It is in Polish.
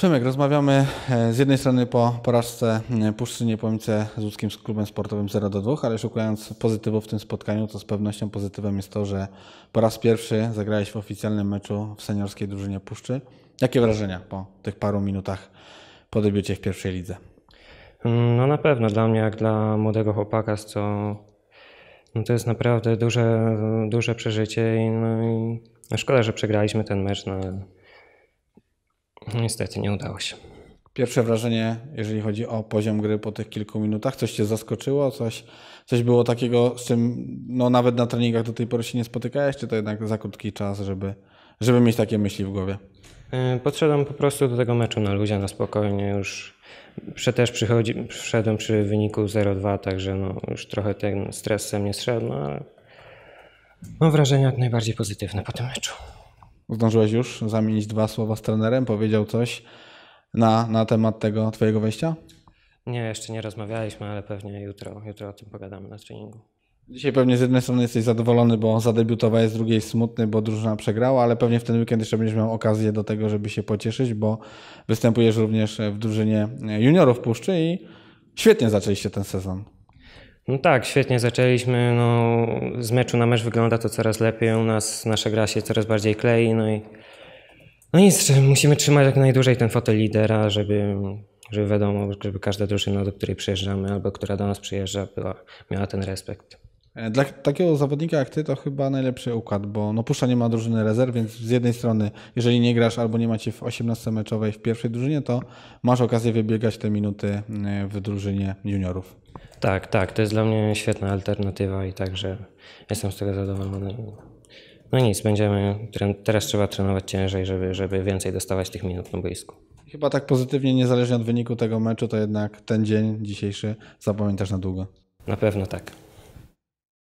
Przemek, rozmawiamy e, z jednej strony po porażce e, Puszczynie Pomice z łódzkim klubem sportowym 0 do 2, ale szukając pozytywu w tym spotkaniu, to z pewnością pozytywem jest to, że po raz pierwszy zagrałeś w oficjalnym meczu w seniorskiej drużynie Puszczy. Jakie wrażenia po tych paru minutach po debiucie w pierwszej lidze? Mm, no na pewno dla mnie, jak dla młodego chłopaka, co no to jest naprawdę duże, duże przeżycie i, no i szkoda, że przegraliśmy ten mecz, no ale no, niestety nie udało się. Pierwsze wrażenie, jeżeli chodzi o poziom gry po tych kilku minutach, coś Cię zaskoczyło, coś, coś było takiego, z czym no, nawet na treningach do tej pory się nie spotykałeś, czy to jednak za krótki czas, żeby, żeby mieć takie myśli w głowie? E, podszedłem po prostu do tego meczu na luzie, na spokojnie już. Też przychodzi, wszedłem przy wyniku 0-2, także no, już trochę ten stres ze mnie zszedł, no, ale mam no, wrażenia jak najbardziej pozytywne po tym meczu. Zdążyłeś już zamienić dwa słowa z trenerem? Powiedział coś na, na temat tego Twojego wejścia? Nie, jeszcze nie rozmawialiśmy, ale pewnie jutro, jutro o tym pogadamy na treningu. Dzisiaj pewnie z jednej strony jesteś zadowolony, bo zadebiutowałeś, z drugiej smutny, bo drużyna przegrała, ale pewnie w ten weekend jeszcze będziesz miał okazję do tego, żeby się pocieszyć, bo występujesz również w drużynie juniorów Puszczy i świetnie zaczęliście ten sezon. No tak, świetnie zaczęliśmy. No, z meczu na mecz wygląda to coraz lepiej. U nas nasza gra się coraz bardziej klei. No i no nic, musimy trzymać jak najdłużej ten fotel lidera, żeby, żeby wiadomo, żeby każda drużyna, do której przyjeżdżamy albo która do nas przyjeżdża, była, miała ten respekt. E, dla takiego zawodnika jak ty to chyba najlepszy układ, bo no Pusza nie ma drużyny rezerw, więc z jednej strony, jeżeli nie grasz albo nie macie w 18-meczowej w pierwszej drużynie, to masz okazję wybiegać te minuty e, w drużynie juniorów. Tak, tak, to jest dla mnie świetna alternatywa i także jestem z tego zadowolony. No nic, będziemy, teraz trzeba trenować ciężej, żeby, żeby więcej dostawać tych minut na boisku. Chyba tak pozytywnie, niezależnie od wyniku tego meczu, to jednak ten dzień dzisiejszy zapamiętasz na długo. Na pewno tak.